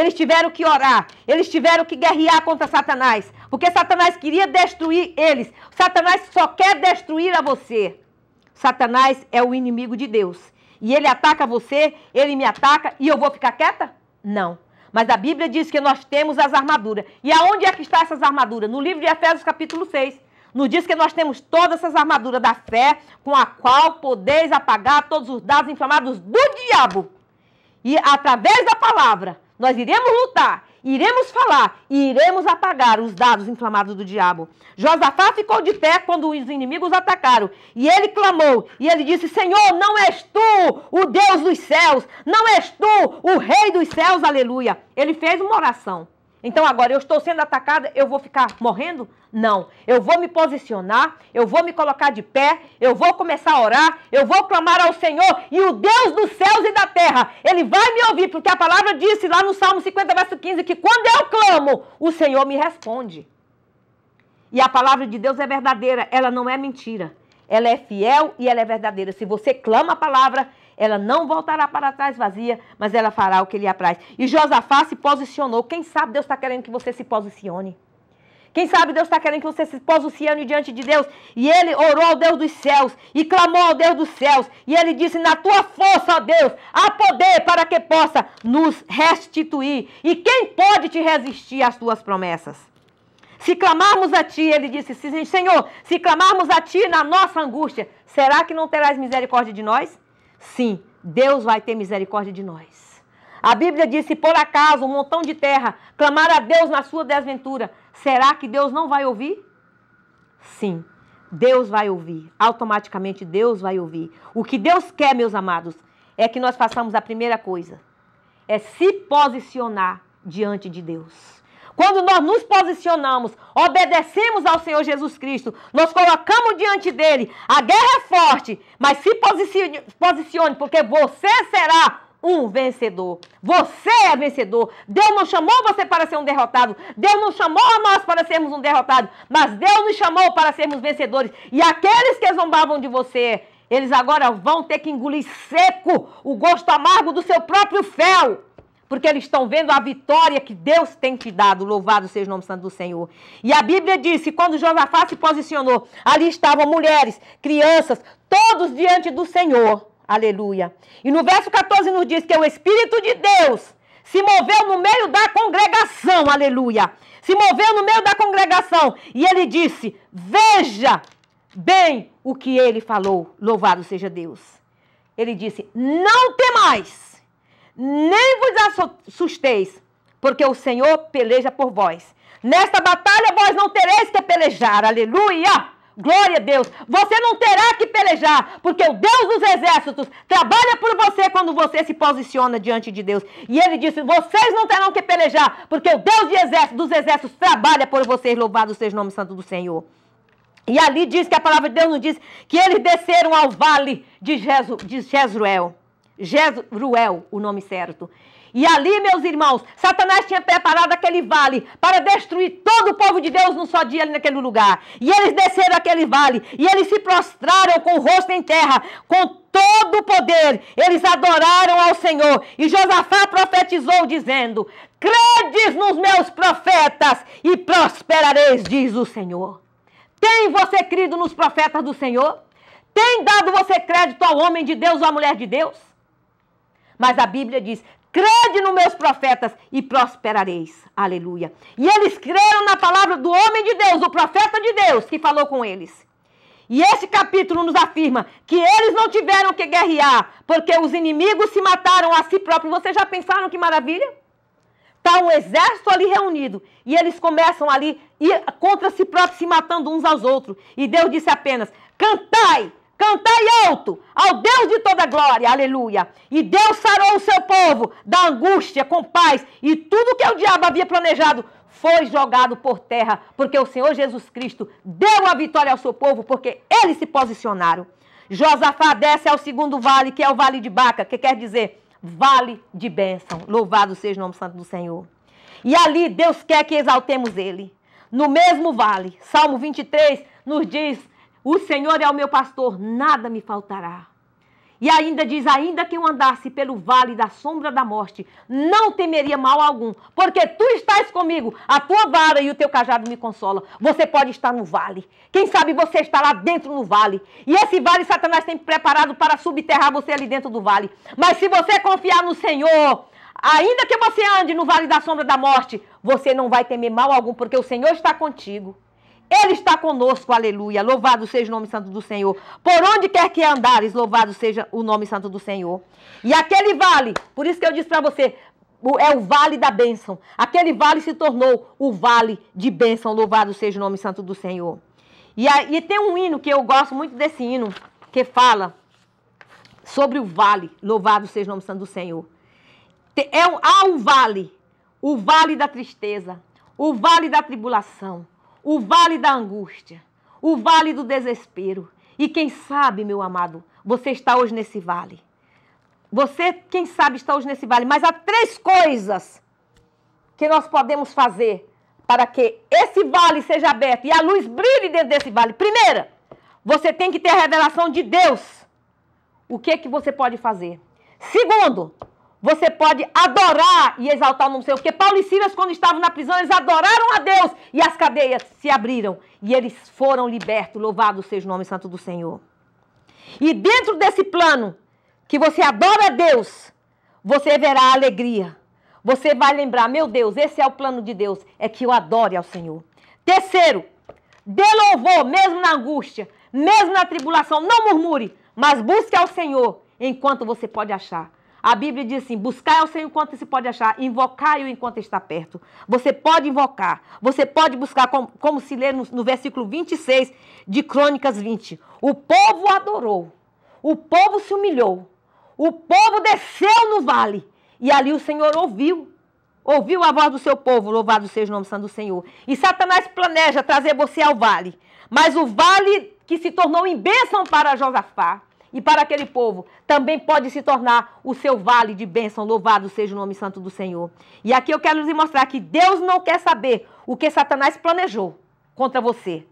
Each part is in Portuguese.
Eles tiveram que orar, eles tiveram que guerrear contra Satanás, porque Satanás queria destruir eles. Satanás só quer destruir a você. Satanás é o inimigo de Deus. E ele ataca você, ele me ataca e eu vou ficar quieta? Não. Mas a Bíblia diz que nós temos as armaduras. E aonde é que está essas armaduras? No livro de Efésios, capítulo 6. Nos diz que nós temos todas essas armaduras da fé, com a qual podeis apagar todos os dados inflamados do diabo. E através da palavra, nós iremos lutar, iremos falar e iremos apagar os dados inflamados do diabo. Josafá ficou de pé quando os inimigos atacaram e ele clamou e ele disse: Senhor, não és tu o Deus dos céus, não és tu o Rei dos céus, aleluia. Ele fez uma oração. Então agora eu estou sendo atacada, eu vou ficar morrendo? Não. Eu vou me posicionar, eu vou me colocar de pé, eu vou começar a orar, eu vou clamar ao Senhor e o Deus dos céus e da terra, ele vai me ouvir, porque a palavra disse lá no Salmo 50, verso 15, que quando eu clamo, o Senhor me responde. E a palavra de Deus é verdadeira, ela não é mentira. Ela é fiel e ela é verdadeira. Se você clama a palavra, ela não voltará para trás vazia, mas ela fará o que lhe apraz. E Josafá se posicionou. Quem sabe Deus está querendo que você se posicione. Quem sabe Deus está querendo que você se posicione diante de Deus. E ele orou ao Deus dos céus e clamou ao Deus dos céus. E ele disse: Na tua força, ó Deus, há poder para que possa nos restituir. E quem pode te resistir às tuas promessas? Se clamarmos a ti, ele disse: Senhor, se clamarmos a ti na nossa angústia, será que não terás misericórdia de nós? Sim, Deus vai ter misericórdia de nós. A Bíblia diz: se por acaso um montão de terra clamar a Deus na sua desventura, será que Deus não vai ouvir? Sim, Deus vai ouvir. Automaticamente Deus vai ouvir. O que Deus quer, meus amados, é que nós façamos a primeira coisa: é se posicionar diante de Deus. Quando nós nos posicionamos, obedecemos ao Senhor Jesus Cristo, nós colocamos diante dele, a guerra é forte, mas se posicione, posicione porque você será um vencedor. Você é vencedor. Deus não chamou você para ser um derrotado. Deus não chamou a nós para sermos um derrotado. Mas Deus nos chamou para sermos vencedores. E aqueles que zombavam de você, eles agora vão ter que engolir seco o gosto amargo do seu próprio fel porque eles estão vendo a vitória que Deus tem te dado. Louvado seja o nome santo do Senhor. E a Bíblia diz que quando Josafá se posicionou, ali estavam mulheres, crianças, todos diante do Senhor. Aleluia. E no verso 14 nos diz que o Espírito de Deus se moveu no meio da congregação. Aleluia. Se moveu no meio da congregação. E ele disse: Veja bem o que ele falou. Louvado seja Deus. Ele disse: Não temais nem vos assusteis, porque o Senhor peleja por vós. Nesta batalha vós não tereis que pelejar. Aleluia! Glória a Deus. Você não terá que pelejar, porque o Deus dos exércitos trabalha por você quando você se posiciona diante de Deus. E ele disse: "Vocês não terão que pelejar, porque o Deus dos exércitos trabalha por vocês. Louvado seja o nome santo do Senhor." E ali diz que a palavra de Deus nos diz que eles desceram ao vale de, Jezu, de Jezruel, o nome certo. E ali, meus irmãos, Satanás tinha preparado aquele vale para destruir todo o povo de Deus num só dia ali naquele lugar. E eles desceram aquele vale e eles se prostraram com o rosto em terra, com todo o poder. Eles adoraram ao Senhor. E Josafá profetizou dizendo: Credes nos meus profetas e prosperareis, diz o Senhor. Tem você crido nos profetas do Senhor? Tem dado você crédito ao homem de Deus ou à mulher de Deus? Mas a Bíblia diz: crede nos meus profetas e prosperareis. Aleluia. E eles creram na palavra do homem de Deus, o profeta de Deus, que falou com eles. E esse capítulo nos afirma que eles não tiveram que guerrear, porque os inimigos se mataram a si próprios. Vocês já pensaram que maravilha? Está um exército ali reunido e eles começam ali ir contra si próprios, se matando uns aos outros. E Deus disse apenas: cantai, Cantai alto ao Deus de toda glória, aleluia. E Deus sarou o seu povo da angústia com paz, e tudo que o diabo havia planejado foi jogado por terra, porque o Senhor Jesus Cristo deu a vitória ao seu povo, porque eles se posicionaram. Josafá desce ao segundo vale, que é o vale de Baca, que quer dizer vale de bênção. Louvado seja o nome santo do Senhor. E ali Deus quer que exaltemos ele. No mesmo vale, Salmo 23 nos diz o Senhor é o meu pastor, nada me faltará. E ainda diz: ainda que eu andasse pelo vale da sombra da morte, não temeria mal algum, porque tu estás comigo, a tua vara e o teu cajado me consolam. Você pode estar no vale. Quem sabe você está lá dentro no vale. E esse vale Satanás tem preparado para subterrar você ali dentro do vale. Mas se você confiar no Senhor, ainda que você ande no vale da sombra da morte, você não vai temer mal algum, porque o Senhor está contigo. Ele está conosco, aleluia. Louvado seja o nome santo do Senhor. Por onde quer que andares, louvado seja o nome santo do Senhor. E aquele vale, por isso que eu disse para você, é o vale da bênção. Aquele vale se tornou o vale de bênção. Louvado seja o nome santo do Senhor. E, e tem um hino que eu gosto muito desse hino, que fala sobre o vale. Louvado seja o nome santo do Senhor. É, há um vale, o vale da tristeza, o vale da tribulação o vale da angústia, o vale do desespero. E quem sabe, meu amado, você está hoje nesse vale. Você, quem sabe, está hoje nesse vale. Mas há três coisas que nós podemos fazer para que esse vale seja aberto e a luz brilhe dentro desse vale. Primeira, você tem que ter a revelação de Deus. O que é que você pode fazer? Segundo, você pode adorar e exaltar o nome do Senhor. Porque Paulo e Silas, quando estavam na prisão, eles adoraram a Deus e as cadeias se abriram e eles foram libertos. Louvado seja o nome santo do Senhor. E dentro desse plano, que você adora a Deus, você verá alegria. Você vai lembrar, meu Deus, esse é o plano de Deus, é que eu adore ao Senhor. Terceiro, dê louvor, mesmo na angústia, mesmo na tribulação, não murmure, mas busque ao Senhor enquanto você pode achar. A Bíblia diz assim: buscai ao Senhor enquanto se pode achar, invocai-o enquanto está perto. Você pode invocar, você pode buscar, como, como se lê no, no versículo 26 de Crônicas 20. O povo adorou, o povo se humilhou, o povo desceu no vale, e ali o Senhor ouviu ouviu a voz do seu povo, louvado seja o nome santo do Senhor. E Satanás planeja trazer você ao vale, mas o vale que se tornou em bênção para Josafá, e para aquele povo, também pode se tornar o seu vale de bênção. Louvado seja o nome santo do Senhor. E aqui eu quero lhes mostrar que Deus não quer saber o que Satanás planejou contra você.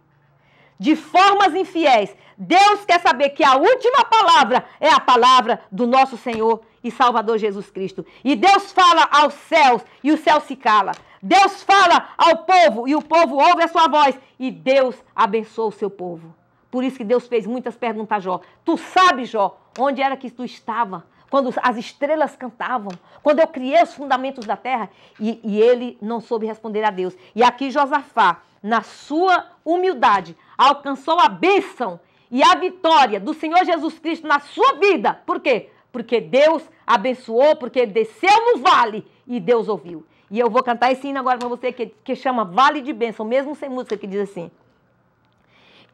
De formas infiéis, Deus quer saber que a última palavra é a palavra do nosso Senhor e Salvador Jesus Cristo. E Deus fala aos céus e o céu se cala. Deus fala ao povo e o povo ouve a sua voz. E Deus abençoa o seu povo. Por isso que Deus fez muitas perguntas a Jó. Tu sabes, Jó, onde era que tu estava? Quando as estrelas cantavam, quando eu criei os fundamentos da terra, e, e ele não soube responder a Deus. E aqui Josafá, na sua humildade, alcançou a bênção e a vitória do Senhor Jesus Cristo na sua vida. Por quê? Porque Deus abençoou, porque ele desceu no vale e Deus ouviu. E eu vou cantar esse hino agora para você que, que chama Vale de Bênção, mesmo sem música, que diz assim.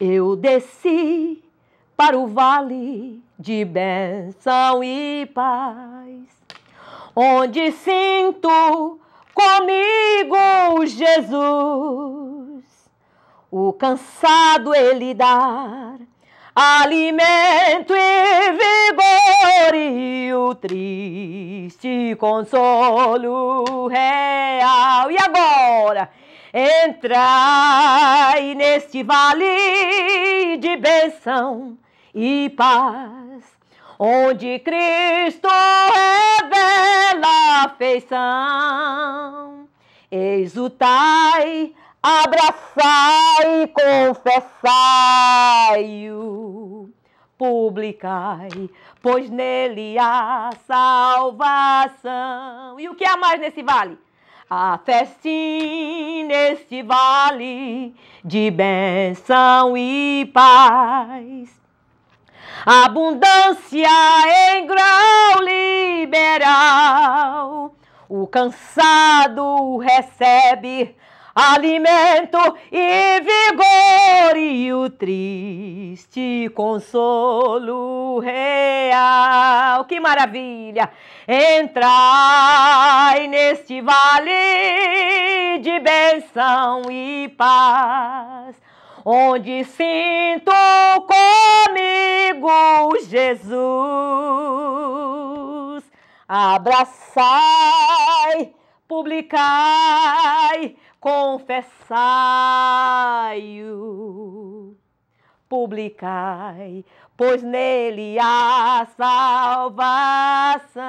Eu desci para o vale de bênção e paz, onde sinto comigo Jesus. O cansado ele dá alimento e vigor e o triste consolo real. E agora? Entrai neste vale de bênção e paz, onde Cristo revela afeição. Exultai, abraçai, confessai-o, publicai, pois nele há salvação. E o que há mais nesse vale? A feste neste vale de bênção e paz. Abundância em grau liberal. O cansado recebe alimento e vive triste consolo real. Que maravilha! Entrai neste vale de benção e paz, onde sinto comigo Jesus. Abraçai, publicai, confessai-o, publicai, pois nele há salvação.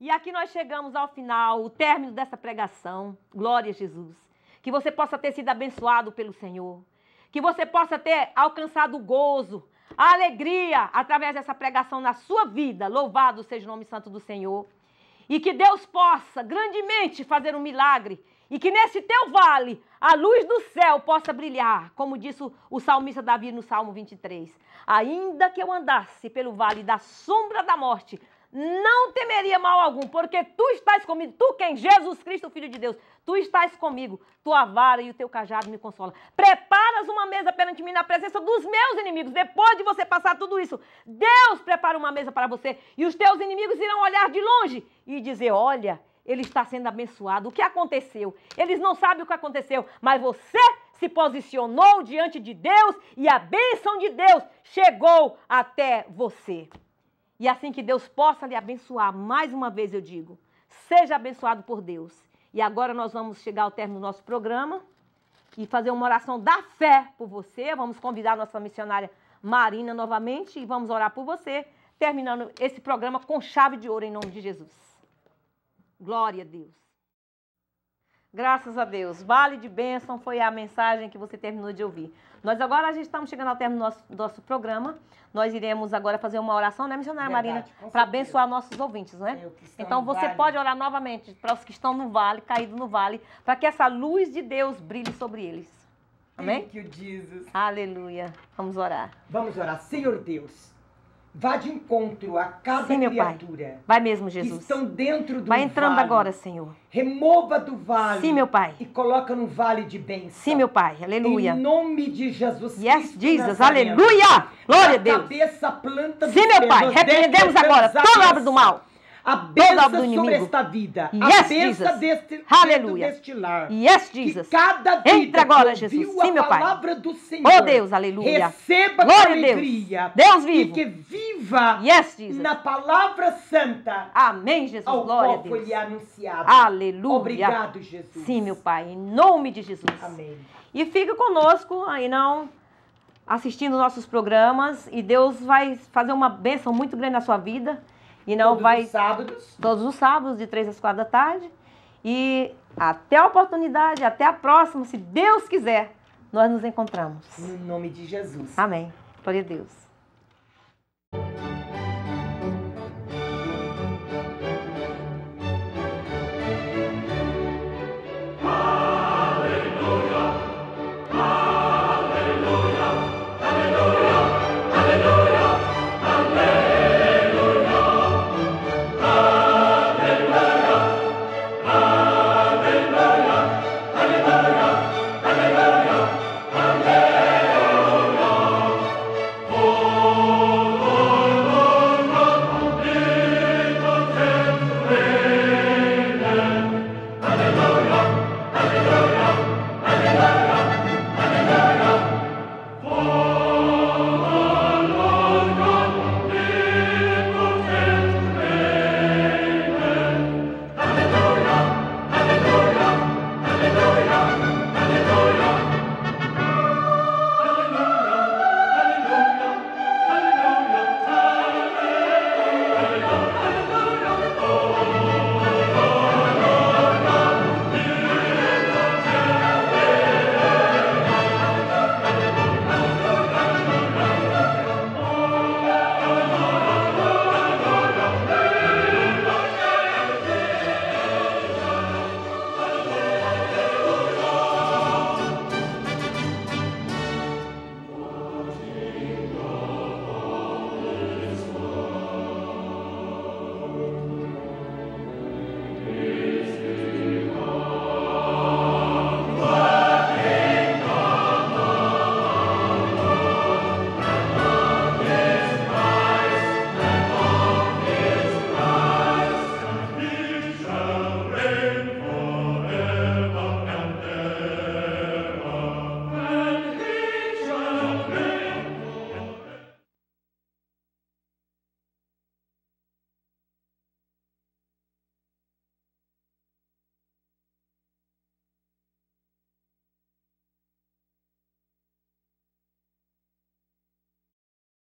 E aqui nós chegamos ao final, o término dessa pregação. Glória a Jesus. Que você possa ter sido abençoado pelo Senhor. Que você possa ter alcançado o gozo, a alegria através dessa pregação na sua vida. Louvado seja o nome santo do Senhor e que Deus possa grandemente fazer um milagre e que nesse teu vale a luz do céu possa brilhar, como disse o salmista Davi no Salmo 23. Ainda que eu andasse pelo vale da sombra da morte, não temeria mal algum, porque tu estás comigo, tu quem? Jesus Cristo, Filho de Deus, tu estás comigo, tua vara e o teu cajado me consola. Preparas uma mesa perante mim na presença dos meus inimigos, depois de você passar tudo isso, Deus prepara uma mesa para você e os teus inimigos irão olhar de longe e dizer: Olha, ele está sendo abençoado. O que aconteceu? Eles não sabem o que aconteceu, mas você se posicionou diante de Deus e a bênção de Deus chegou até você. E assim que Deus possa lhe abençoar, mais uma vez eu digo, seja abençoado por Deus. E agora nós vamos chegar ao término do nosso programa e fazer uma oração da fé por você. Vamos convidar a nossa missionária Marina novamente e vamos orar por você, terminando esse programa com chave de ouro em nome de Jesus. Glória a Deus. Graças a Deus. Vale de bênção foi a mensagem que você terminou de ouvir. Nós agora gente estamos chegando ao término do nosso, do nosso programa. Nós iremos agora fazer uma oração, né, missionária Marina? Para abençoar nossos ouvintes, né? Então você vale. pode orar novamente para os que estão no vale, caído no vale, para que essa luz de Deus brilhe sobre eles. Amém? Thank you, Jesus. Aleluia. Vamos orar. Vamos orar. Senhor Deus. Vá de encontro a cada Sim, criatura. Pai. Vai mesmo, Jesus. Que estão dentro do Vai entrando vale. agora, Senhor. Remova do vale. Sim, meu Pai. E coloca no vale de bênção. Sim, meu Pai. Aleluia. Em nome de Jesus yes, Cristo. Yes, Jesus. Aleluia. Glória a Deus. Cabeça, planta Sim, meu Pai. Repreendemos agora toda obra do mal a bênção sobre esta vida, yes, a bênção deste, deste lar. Yes, Jesus. Que cada vida Entra agora, Jesus. Sim, meu Pai. do oh, Senhor. Oh, Deus, aleluia. Receba Glória com alegria. Deus. Deus vivo. E que viva yes, Jesus. na palavra santa. Amém, Jesus. Ao Glória a Deus. anunciado. Aleluia. Obrigado, Jesus. Sim, meu Pai. Em nome de Jesus. Amém. E fica conosco aí não assistindo nossos programas e Deus vai fazer uma bênção muito grande na sua vida. E não todos vai. Todos os sábados? Todos os sábados, de 3 às 4 da tarde. E até a oportunidade, até a próxima, se Deus quiser, nós nos encontramos. No nome de Jesus. Amém. Glória a Deus.